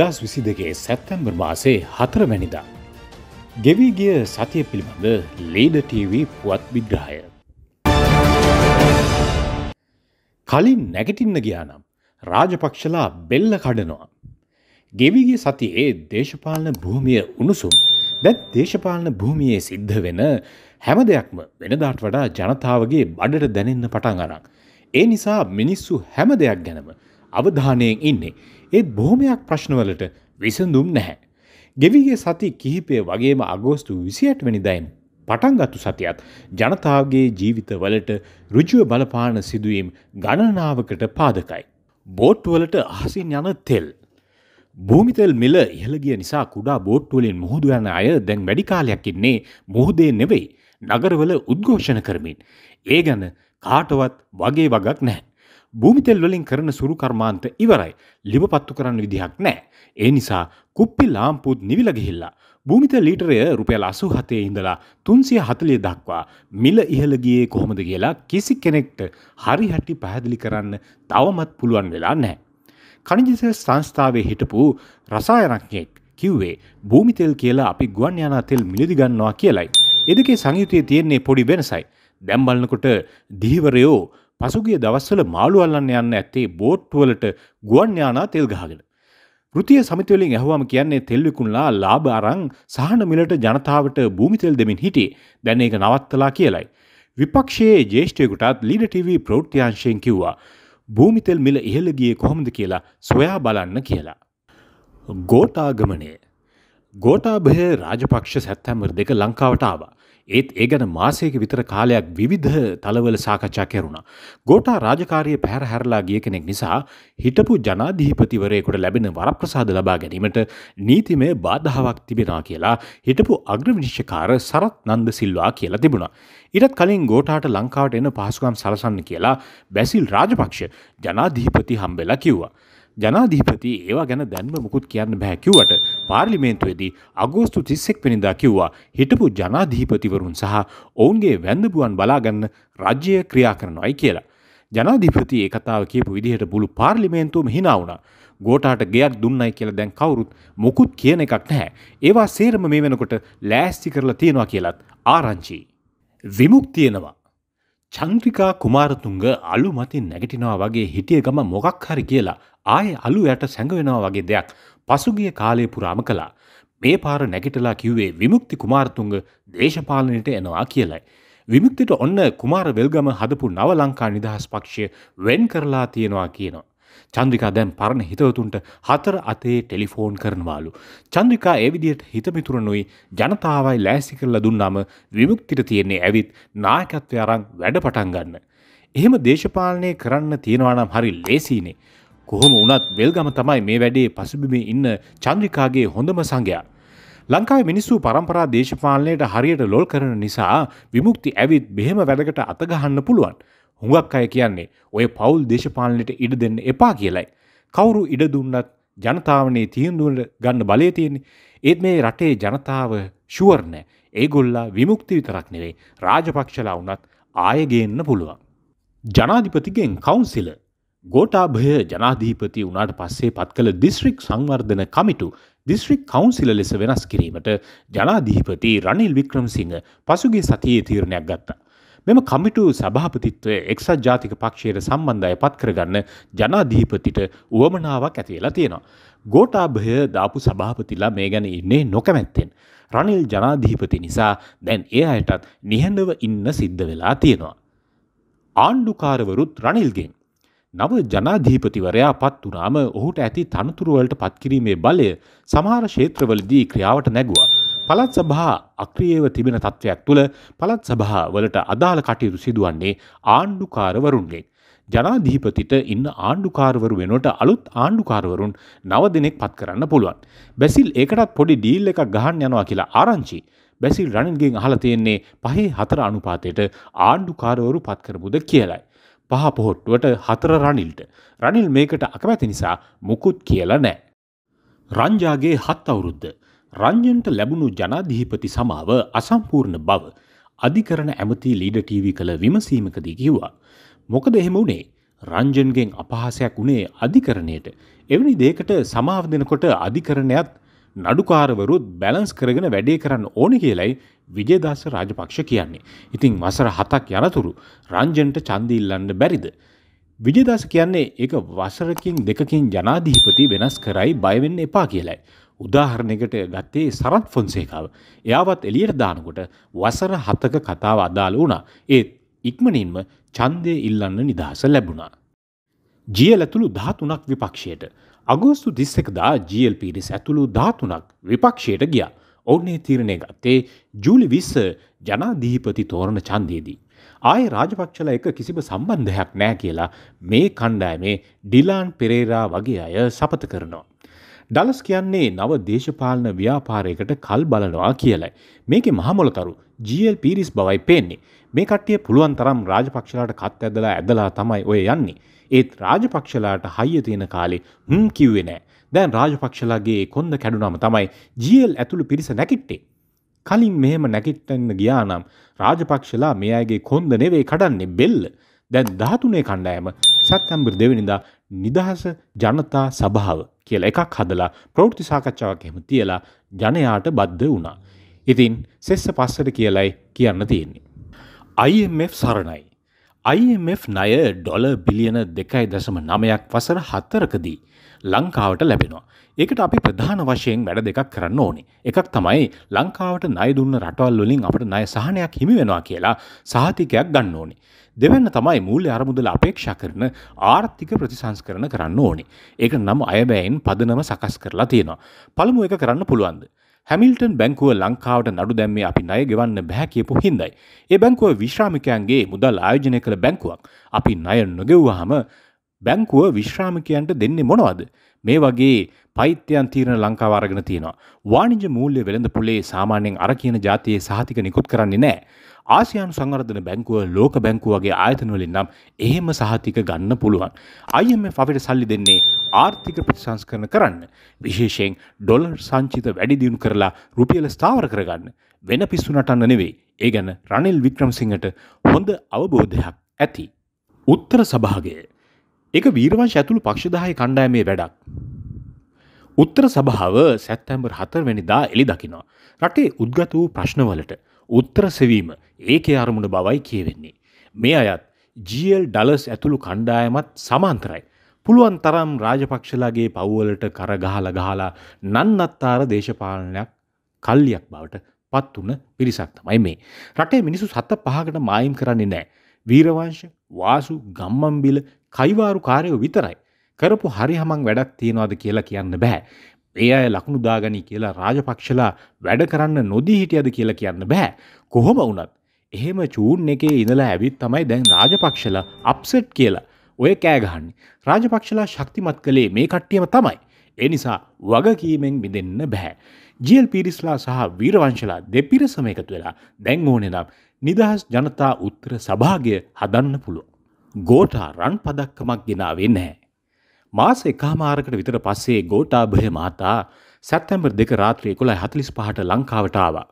දෙදස් විසි දෙකේ සැත්තැම්බර් මාසේ හතරවැනිදා. ගෙවී ගිය සතිය පිළිබඳ ලේඩ TV පුවත් විග්‍රහය. කලින් නැගටින්න ගියානම් රාජපක්ෂලා බෙල්ල කඩනවා. ගෙවිගේ සතියේ දේශපාලන භූමිය උණුසුම් දැත් දේශපාලන භූමියයේ සිද්ධ වෙන හැම දෙයක්ම වෙනදාට වඩා ජනතාවගේ බඩට දැනෙන්න පටන් අරක්. ඒ නිසා මිනිස්සු හැම දෙයක් ගැනම අවධානයෙන් ඉන්නේ. ඒ බොහොමයක් ප්‍රශ්නවලට විසඳුම් නැහැ. ගෙවිගේ සති කිහිපය වගේම අගෝස්තු විසියට වැනිදයින් පටන්ගත්තු සතියත් ජනතාවගේ ජීවිතවලට රුජුව බලපාන සිදුවීම් ගණනාවකට පාදකයි. බෝට්ටුවලට අහසින් යන තෙල්. භූමිතෙල් මිල ඉහළගිය නිසා කුඩා බෝට්ටුවලින් මුහුදු යන අය දැන් වැඩිකාලයක් ඉන්නේ මුහුදේ නෙවෙයි නගරවල උද්ඝෝෂණ කරමින්. ඒ ගැන කාටවත් වගේ වගක් නැහැ. භූමිතෙල් වලින් කරන සුරු කර්මාන්ත ඉවරයි. ලිබ පත්තු කරන්න විදිහක් නැහැ. ඒ නිසා කුප්පි ලාම්පුත් නිවිලා ගිහිල්ලා භූමිතෙල් ලීටරය රුපියල් 87 ඉඳලා 340 දක්වා මිල ඉහළ ගියේ කොහොමද කියලා කිසි කෙනෙක්ට හරි හැටි පැහැදිලි කරන්න තවමත් පුළුවන් වෙලා නැහැ. කණිජසෙල් සංස්ථාවේ හිටපු රසායනඥයෙක් කිව්වේ භූමිතෙල් කියලා අපි ගුවන් යානා තෙල් මිලදි ගන්නවා කියලයි. ඒ දෙකේ සංයුතිය තියෙන්නේ පොඩි වෙනසයි. දැන් බලනකොට දීවරයෝ පසුගිය දවස්වල මාළු අල්ලන්න යන්න ඇත්තේ බෝට්වලට ගුවන් යානා තෙල් ගහගෙන. ෘතිය සමිතිවලින් ඇහුවම කියන්නේ තෙල් විකුණලා ලාභ අරන් සහන මිලට ජනතාවට භූමි තෙල් දෙමින් හිටියේ. දැන් ඒක නවත්තලා කියලයි. විපක්ෂයේ ජ්‍යෙෂ්ඨයෙකුටත් ලීඩර් ටීවී ප්‍රවෘත්ති කිව්වා. භූමි තෙල් මිල ඉහළ ගියේ කොහොමද කියලා සොයා බලන්න කියලා. ගෝඨාගමනයේ ගෝඨාභය රාජපක්ෂ සැත්තැම්බර් දෙක ලංකාවට ආවා. ඒත් ඒ ගැන මාසයක විතර කාලයක් විවිධ තලවල සාකච්ඡා කෙරුණා. ගෝටා රාජකාරිය පැහැර හැරලා ගිය කෙනෙක් නිසා හිටපු ජනාධීපතිවරයෙකුට ලැබෙන වරප්‍රසාද ලබා ගැනීමට නීතිමය බාධාවක් තිබෙනවා කියලා හිටපු අග්‍රවිනිශ්චකාර සරත් නන්ද සිල්වා කියලා තිබුණා. ඉටත් කලින් ගෝටාට ලංකාවට එන පහසුකම් සලසන්න කියලා බැසිල් රාජපක්ෂ ජනාධීපති හම්බෙලා කිව්වා. ජනාධීපති ඒවා ගැන දැන්ම මුකුත් කියන්න බැහැකිවට පාර්ලිමේන්තුවේදී අගෝස්තු තිස්සෙක් පෙනනිදා කිව්වා හිටපු ජනාධීපතිවරුන් සහ ඔවුන්ගේ වැඳපුුවන් බලාගන්න රජ්‍යය ක්‍රියා කරනවායි කියලා. ජනාධීපති ඒ කතාව කියපු විදිහට බුළු පාර්ලිමේන්තුවම හිනාවුණ. ගෝටාට ගයක් දුන්නයි කියලා දැන් කවුරුත් මොකුත් කියන එකක් නැහැ. ඒවා සේරම මේ වෙනකොට ලෑස්ති කරලා තියෙනවා කියලත් ආරංචි. විමුක් තියෙනවා. චන්ද්‍රිකා කුමාරතුංග අලු මතින් නැගටිනවා වගේ හිටිය ගම මොකක් හරි කියලා ආය අලු යට සැඟවෙනවා වගේ දෙයක් පසුගිය කාලය පුරාම කළා. මේ පාර නැගිටලා කිව්වේ විමුක්ති කුමාරතුංග දේශපාලනයට එනවා කියලයි. විමුක්තිට ඔන්න කුමාර වෙල්ගම හදපු නව ලංකා නිදහස් පක්ෂය වෙන් කරලා තියෙනවා කියනවා. චන්ද්‍රිකා දැන් පරණ හිතවතුන්ට හතර අතේ ටෙලිෆෝන් කරනවාලු. චන්ද්‍රිකා ඒ විදිහට හිතමිතුරනුයි ජනතාවයි ලෑස්ති කරලා දුන්නාම විමුක්තිට තියෙන්නේ ඇවිත් නායකත්වය අරන් වැඩ පටන් ගන්න. එහෙම දේශපාලනය කරන්න තියෙනවා නම් හරි ලේසිනේ. කොහොම වුණත් වෙල්ගම තමයි මේ වැඩේ පසුබිමේ ඉන්න චන්ද්‍රිකාගේ හොඳම සංගයා. ලංකාව මිනිස්සු පරම්පරා දේශපාලනයට හරියට ලොල් කරන නිසා විමුක්ති ඇවිත් බෙහෙම වැඩකට අතගහන්න පුළුවන්. හුඟක් අය කියන්නේ ඔය පවුල් දේශපාලනයට ඉඩ දෙන්න එපා කියලයි. කවුරු ඉඩ දුන්නත් ජනතාවනේ තීන්දුවට ගන්න බලය තියෙන්නේ. ඒත් මේ රටේ ජනතාව ෂුවර් නෑ. ඒගොල්ලා විමුක්ති විතරක් නෙවෙයි රාජපක්ෂලා වුණත් ආයෙ ගේන්න පුළුවන්. ජනාධිපතිගෙන් කවුන්සිල ගෝටාභය ජනාධීපති වුණාට පස්සේ පත් කළ දිස්ත්‍රික් සංවර්ධන කමිටු දිස්ත්‍රික් කවුන්සිල ලෙස වෙනස් කිරීමට ජනාධීපති රනිල් වික්‍රමසිංහ පසුගේ සතියේ තීරණයක් ගත්තා. මෙම කමිටු සභාපතිත්වය එක්සත් ජාතික පක්ෂයට සම්බන්ධය පත් කරගන්න ජනාධීපතිට වුවමනාවක් ඇතිවෙලා තියෙනවා. ගෝටාභය දාපු සභාපතිලා මේ ගැන ඉන්නේ නොකමැත්තෙන්. රනිල් ජනාධීපති නිසා දැන් ඒ අයටත් නිහඬව ඉන්න සිද්ධ වෙලා තියෙනවා. ආණ්ඩුකාරවරුත් රනිල්ගෙන්. නව ජනාධීපතිවරයා පත් වනාම ඔහුට ඇති තනතුරුවලට පත්කිරීමේ බලය සමහර ශේත්‍රවලදී ක්‍රියාවට නැගවා. පළත් සභා අක්‍රියව තිබෙන තත්ත්වයක් තුළ පළත් සභා වලට අදාළ කටයුතු සිදුවන්නේ ආණ්ඩුකාරවරුන්ගෙන්. ජනාධීපතිට ඉන්න ආණ්ඩුකාරවරු වෙනුවට අලුත් ආණ්ඩුකාරවරුන් නව දෙනෙක් පත් කරන්න පුළුවන්. බැසිල් ඒකටත් පොඩි ඩීල් එකක් ගහන්න යනවා කියලා ආරංචි. බැසිල් රනිල්ගෙන් අහලා තියෙන්නේ පහේ හතර අනුපාතයට ආණ්ඩුකාරවරු පත් කරමුද කියලයි. පහ පොහොට්ටුවට හතර රනිල්ට. රනිල් මේකට අකමැති නිසා මුකුත් කියලා නෑ. රංජාගේ හත් අවුරුද්ද. රංජන්ට ලැබුණු ජනාධිහිපති සමාව අසම්පූර්ණ බව අධිකරන ඇමති ලීඩ ටීවි කළ විමසීමකදී කිව්වා. මොකද එහෙම වුණේ රංජන්ගෙන් අපහාසයක් වුණේ අධිකරණයට එවැනි දේකට සමාව දෙනකොට අධිකරණයත් නඩුකාරවරුත් බැලන්ස් කරගෙන වැඩේ කරන්න ඕන කියලයි විජේදාස රාජපක්ෂ කියන්නේ. ඉතිං වසර හතක් යනතුරු රංජන්ට චන්දීල්ලන්න බැරිද. විජේදාස කියන්නේ එක වසරකින් දෙකකින් ජනාධීපති වෙනස් කරයි බයවෙන්න එපා කියලයි. උදාහරණයකට ගත්තේ සරත් ෆොන්සේකාව. එයාවත් එළියට දානකොට වසර 7ක කතාව අදාළ වුණා. ඒත් ඉක්මනින්ම ඡන්දය ඉල්ලන්න නිදහස ලැබුණා. GL ඇතුළු 13ක් විපක්ෂයට අගෝස්තු 31 දා GL පිරිස ඇතුළු 13ක් විපක්ෂයට ගියා. ඔවුන්නේ තීරණය ගත්තේ ජූලි 20 ජනාධිපති තෝරන ඡන්දයේදී. ආය රාජපක්ෂලා එක කිසිම සම්බන්ධයක් නෑ කියලා මේ කණ්ඩායමේ ඩිලාන් පෙරේරා වගේ අය සපත කරනවා. ඩලස් කියන්නේ නව දේශපාලන ව්‍යාපාරයකට කල් බලනවා කියලයි. මේකේ මහමොලතරු ජල් පිරිස් බවයි පේන්නේ. මේ කට්ටිය පුළුවන් තරම් රාජපක්ෂලාට කත් ඇදලා ඇදලා තමයි ඔය යන්නේ. ඒත් රාජපක්ෂලාට හයිය තියෙන කාලේ හම් කිව්වේ නෑ. දැන් රාජපක්ෂලාගේ කොන්ද කැඩුනම තමයි ජල් ඇතුළු පිරිස නැකිට්ටේ. කලින් මෙහෙම නැකිටන්න ගියා නම් රාජපක්ෂලා මේ අයගේ කොන්ද නෙවෙයි කඩන්නේ බෙල්ල. දැන් 13 කණ්ඩායම සැප්තැම්බර් 2 වෙනිදා නිදහස ජනතා සභාව කියලා එකක් හදලා ප්‍රවෘත්ති සාකච්ඡාවක් එහෙම තියලා ජනයාට බද්ධ වුණා. ඉතින් සෙස්ස පස්සට කියලයි කියන්න තියෙන්නේ. IMF සරණයි. IMF ණය ඩොලර් බිලියන 2.9ක් වසර 4කදී ලංකාවට ලැබෙනවා. ඒකට අපි ප්‍රධාන වශයෙන් වැඩ දෙකක් කරන්න ඕනේ. එකක් තමයි ලංකාවට ණය දුන්න රටවල් වලින් අපට ණය සහනයක් හිමි වෙනවා කියලා සහතිකයක් ගන්න ඕනේ. දෙවන්න තමයි මූල්‍ය අරමුදල අපේක්ෂා කරන ආර්ථික ප්‍රතිසංස්කරන කරන්න ඕනි. ඒක නම් අයබෑයින් පදනම සකස් කරලා තියෙනවා. පළමු එක කරන්න පුළුවන්ද. හැමිල්ටන් බැංකුව ලංකාවට නඩු දැම්මේ අපි ණය ගෙවන්න බැහැ කියපු හින්දයි. ඒ බැංකුව විශ්‍රාමිකයන්ගේ මුදල් ආයෝජනය කළ බැංකුවක්. අපි ණය නොගෙව්වහම බැංකුව විශ්‍රාමිකයන්ට දෙන්නේ මොනවද? මේ වගේ පෛත්‍යයන් තීරණ ලංකාව අරගෙන තියෙනවා. වාණිජ මූල්‍ය වෙළඳපොලේ සාමාන්‍යයෙන් අර කියන જાතියේ සහතික නිකුත් කරන්නේ නැහැ. ආසියානු සංවර්ධන බැංකුව ලෝක බැංකුව වගේ ආයතන වලින් නම් එහෙම සහතික ගන්න පුළුවන්. IMF අපිට සල්ලි දෙන්නේ ආර්ථික ප්‍රතිසංස්කරණ කරන්න. විශේෂයෙන් ඩොලර් සංචිත වැඩි දියුණු කරලා රුපියල ස්ථාවර කරගන්න. වෙන පිස්සු නටන්න නෙවෙයි. ඒ ගැන රනිල් වික්‍රමසිංහට හොඳ අවබෝධයක් ඇති. උත්තර සභාගයේ එක වීරවංශ ඇතුළු පක්ෂදාය කණ්ඩායමේ වැඩක්. උත්තර සභාව සැත්තැම්බර් හතරවැනිදා එළි දකිනවා. රටේ උද්ගත වූ ප්‍රශ්නවලට උත්තර සෙවීම ඒකේ අරමුණ බවයි කියවෙන්නේ. මේ අයත් ජල් ඩලස් ඇතුළු කණ්ඩායමත් සමාන්තරයි. පුළුවන් තරම් රාජපක්ෂලාගේ පව්වලට කරගහල ගහලා නන්නත්තාර දේශපාලනයක් කල්ලියක් බවට පත් වන පිරිසක් තමයි මේ. රටේ මිනිසු සත පහකට මායිම් කරන්නේ නෑ. වීරවංශ වාසු ගම්මම්බිල කයිවාරු කාරයෝ විතරයි. කරපු හරි හමං වැඩක් තියෙනවාද කියලා කියන්න බෑ. ඒ අය ලකුණු දාගනී කියලා රාජපක්ෂලා වැඩ කරන්න නොදී හිටියද කියලා කියන්න බෑ. කොහොම වුණත්. එහෙම චූන් එකේ ඉඳලා ඇවිත් තමයි දැන් රාජපක්ෂලා අප්සෙට් කියලා. ඔය කෑගහන්නේ. රාජපක්ෂලා ශක්තිමත් කළේ මේ කට්ටියම තමයි. ඒ නිසා වගකීමෙන් මිදෙන්න බෑ. ජියල් පිරිස්ලා සහ වීරවංශලා දෙපිරසම එකතු වෙලා දැන් ඕනේ නම් නිදහස් ජනතා උත්තර සභාගය හදන්න පුළුවන්. ගෝටා රන් පදක්කමක් ගෙනාවේ නැහැ. මාස එකහමාරකට විතර පස්සේ ගෝටාභය මහතා සැප්තැම්බර් දෙක රාත්‍රිය කොළයි හතලිස් පහට ලංකාවට ආවා.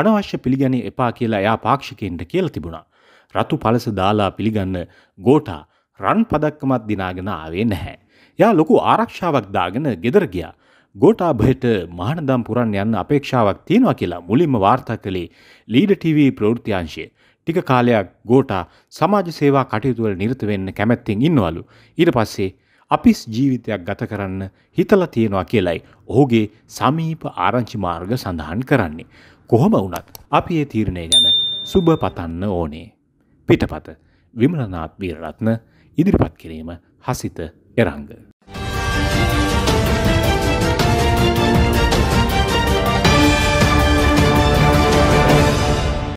අනවශ්‍ය පිළිගැනේ එපා කියලා එයා පාක්ෂිකෙන්ට කියල තිබුණා. රතු පලස දාලා පිළිගන්න ගෝටා රන් පදක්කමත් දිනාගෙන ආවේ නැහැ. යා ලොකු ආරක්ෂාවක් දාගෙන ගෙදර ගියා. ගෝටාභයට මහනදම් පුරන් යන්න අපේක්ෂාවක් තියෙනවා කියලා මුලින්ම වාර්තා කළේ ලීඩ TV ප්‍රවෘත්තිංශය. ටික කාලයක් ගෝටා සමාජ සේවා කටයුතුවල නිරත වෙන්න කැමැත්තෙන් ඉන්නවලු. ඊට පස්සේ අපිස් ජීවිතයක් ගත කරන්න හිතලා තියෙනවා කියලයි ඔහුගේ සමීප ආරංචි මාර්ග සඳහන් කරන්නේ. කොහොම වුණත් අපි ඒ තීරණය ගැන සුබ පතන්න ඕනේ. පිටපත විමලනාත් වීරරත්න ඉදිරිපත් කිරීම හසිත එරංග.